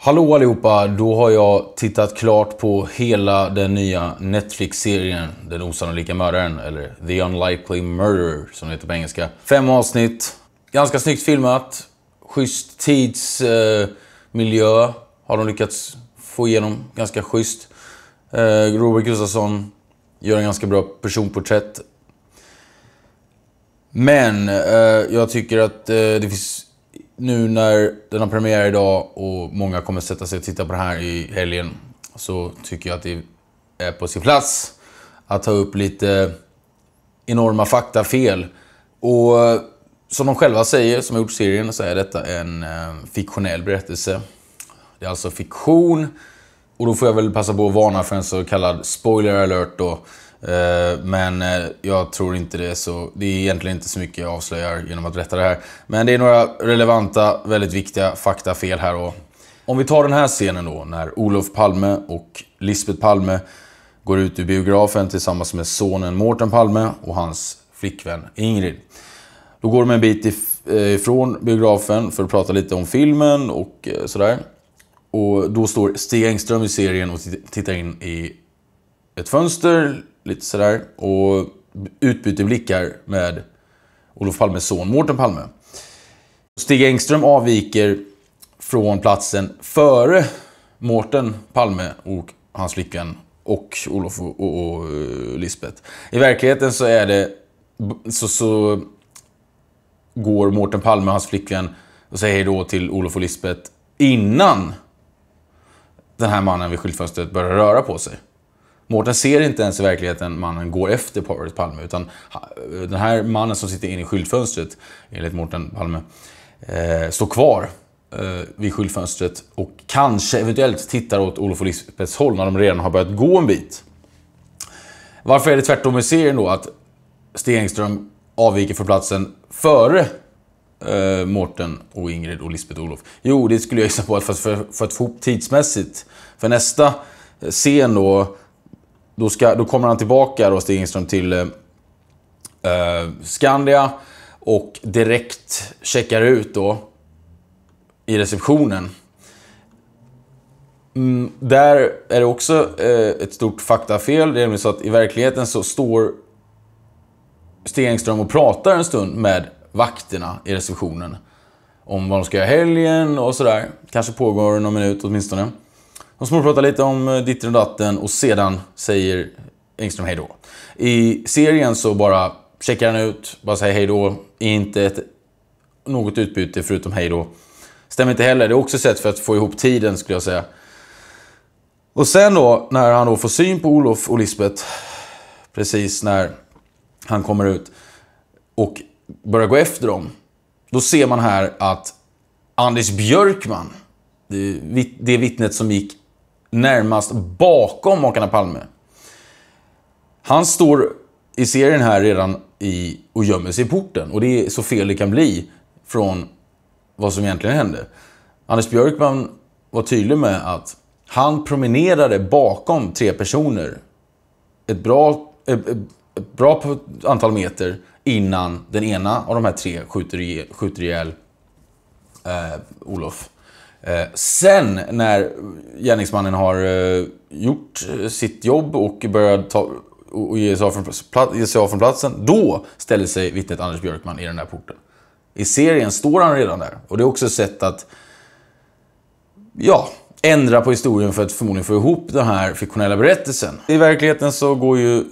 Hallå allihopa! Då har jag tittat klart på hela den nya Netflix-serien Den osannolika mördaren, eller The Unlikely Murderer som det heter på engelska. Fem avsnitt. Ganska snyggt filmat. Schysst tidsmiljö eh, har de lyckats få igenom. Ganska schysst. Eh, Robert Gustafsson gör en ganska bra personporträtt. Men eh, jag tycker att eh, det finns nu när den har premiär idag och många kommer sätta sig och titta på det här i helgen så tycker jag att det är på sin plats att ta upp lite enorma faktafel. Och eh, som de själva säger, som har gjort serien, så är detta en eh, fiktionell berättelse. Det är alltså fiktion. Och då får jag väl passa på att varna för en så kallad spoiler alert då. Eh, men eh, jag tror inte det är så... Det är egentligen inte så mycket jag avslöjar genom att berätta det här. Men det är några relevanta, väldigt viktiga faktafel här då. Om vi tar den här scenen då, när Olof Palme och Lisbeth Palme går ut ur biografen tillsammans med sonen Mårten Palme och hans flickvän Ingrid. Då går de en bit eh, ifrån biografen för att prata lite om filmen och sådär. Och då står Stig Engström i serien och tittar in i ett fönster lite sådär. Och utbyter blickar med Olof Palmes son Mårten Palme. Stig Engström avviker från platsen före Mårten Palme och hans flickvän och Olof och, och, och eh, Lisbeth. I verkligheten så är det... Så, så går Mårten Palme och hans flickvän och säger då till Olof och Lisbeth innan den här mannen vid skyltfönstret börjar röra på sig. Mårten ser inte ens i verkligheten mannen går efter Paret Palme utan den här mannen som sitter inne i skyltfönstret, enligt Mårten Palme, eh, står kvar eh, vid skyltfönstret och kanske eventuellt tittar åt Olof och Lisbeths håll när de redan har börjat gå en bit. Varför är det tvärtom i serien då att Stenström avviker från platsen före eh, Mårten och Ingrid och Lisbeth och Olof? Jo, det skulle jag gissa på att för, för att få ihop tidsmässigt. För nästa eh, scen då då, ska, då kommer han tillbaka, då, Stig Engström, till eh, eh, Skandia och direkt checkar ut då i receptionen. Mm, där är det också eh, ett stort faktafel. Det är nämligen så att i verkligheten så står Stig Engström och pratar en stund med vakterna i receptionen. Om vad de ska göra helgen och sådär. Kanske pågår någon minut åtminstone. De småpratar lite om eh, ditten och datten och sedan säger Engström hejdå. I serien så bara checkar han ut, bara säger hejdå. Inte ett, något utbyte förutom hejdå. Stämmer inte heller. Det är också ett sätt för att få ihop tiden skulle jag säga. Och sen då, när han då får syn på Olof och Lisbeth, precis när han kommer ut och börjar gå efter dem. Då ser man här att Anders Björkman, det vittnet som gick närmast bakom makarna Palme. Han står i serien här redan i, och gömmer sig i porten. Och det är så fel det kan bli från vad som egentligen hände. Anders Björkman var tydlig med att han promenerade bakom tre personer ett bra, ett, ett bra antal meter innan den ena av de här tre skjuter, skjuter ihjäl eh, Olof. Eh, sen när gärningsmannen har eh, gjort eh, sitt jobb och börjat ta, och ge sig, av från, ge sig av från platsen, då ställer sig vittnet Anders Björkman i den där porten. I serien står han redan där. Och det är också ett sätt att ja, ändra på historien för att förmodligen få ihop den här fiktionella berättelsen. I verkligheten så går ju,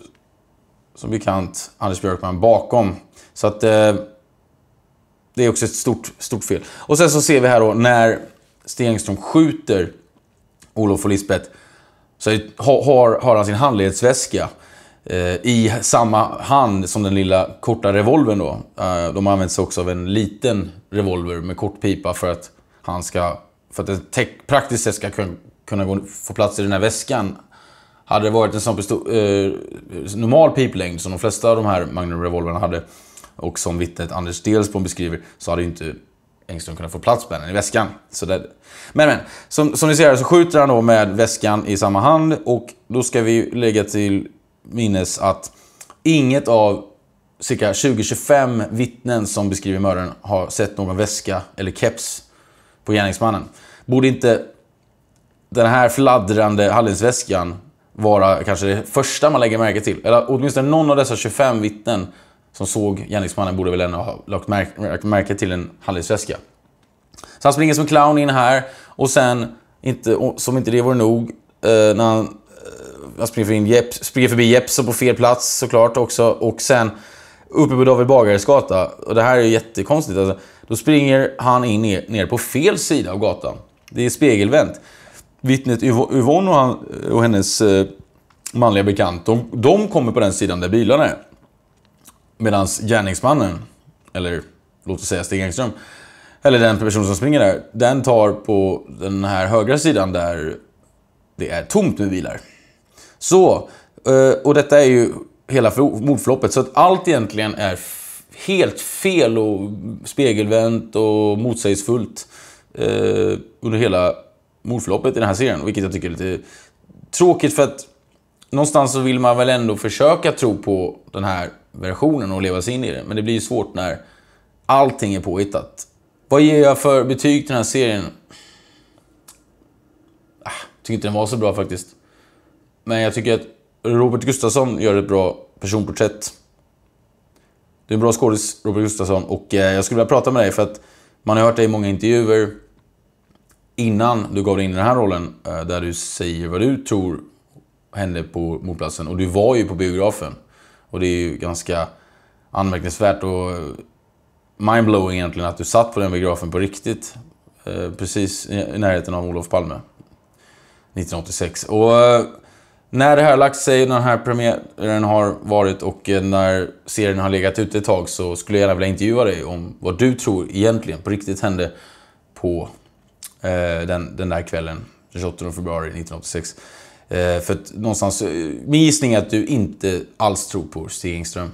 som bekant, Anders Björkman bakom. Så att eh, det är också ett stort, stort fel. Och sen så ser vi här då när Stenström skjuter Olof och Lisbeth så har, har han sin handledsväska eh, i samma hand som den lilla korta revolvern. Då. Eh, de använder sig också av en liten revolver med kort pipa för att han ska för att den praktiskt sett ska kunna gå, få plats i den här väskan. Hade det varit en sån eh, normal piplängd som de flesta av de här Magnum-revolverna hade och som vittnet Anders Delsborn beskriver så hade ju inte Engström kunna få plats med den i väskan. Så det... Men men, som, som ni ser så skjuter han då med väskan i samma hand och då ska vi lägga till minnes att inget av cirka 20-25 vittnen som beskriver mördaren har sett någon väska eller keps på gärningsmannen. Borde inte den här fladdrande handelsväskan vara kanske det första man lägger märke till? Eller åtminstone någon av dessa 25 vittnen som såg gärningsmannen borde väl ändå ha lagt märke, märke till en handelsväska. Så han springer som en clown in här och sen, inte, som inte det vore nog, eh, när han, eh, han springer, förbi Jeps, springer förbi Jeps på fel plats såklart också. Och sen uppe på David Bagares gata, och det här är ju jättekonstigt, alltså, då springer han in ner, ner på fel sida av gatan. Det är spegelvänt. Vittnet Yvonne och, han, och hennes eh, manliga bekant, de, de kommer på den sidan där bilarna är. Medan gärningsmannen, eller låt oss säga Stig Engström, eller den person som springer där, den tar på den här högra sidan där det är tomt med bilar. Så, eh, och detta är ju hela mordförloppet, så att allt egentligen är helt fel och spegelvänt och motsägelsefullt eh, under hela mordförloppet i den här serien, vilket jag tycker är lite tråkigt för att någonstans så vill man väl ändå försöka tro på den här versionen och leva sig in i den. Men det blir ju svårt när allting är påhittat. Vad ger jag för betyg till den här serien? Ah, tycker inte den var så bra faktiskt. Men jag tycker att Robert Gustafsson gör ett bra personporträtt. Du är en bra skådis, Robert Gustafsson, och eh, jag skulle vilja prata med dig för att man har hört dig i många intervjuer innan du gav dig in i den här rollen, eh, där du säger vad du tror hände på mordplatsen. Och du var ju på biografen. Och det är ju ganska anmärkningsvärt och mindblowing egentligen att du satt på den biografen på riktigt. Eh, precis i närheten av Olof Palme. 1986. Och eh, när det här har lagt sig, när den här premiären har varit och eh, när serien har legat ute ett tag så skulle jag gärna vilja intervjua dig om vad du tror egentligen på riktigt hände på den, den där kvällen, Den 28 februari 1986. Eh, för att någonstans, eh, min gissning är att du inte alls tror på Stig Engström.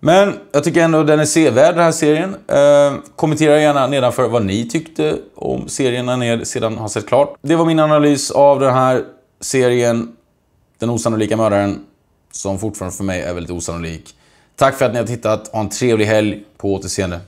Men jag tycker ändå den är sevärd den här serien. Eh, kommentera gärna nedanför vad ni tyckte om serien när ni sedan har sett klart. Det var min analys av den här serien, Den osannolika mördaren, som fortfarande för mig är väldigt osannolik. Tack för att ni har tittat. Ha en trevlig helg. På återseende.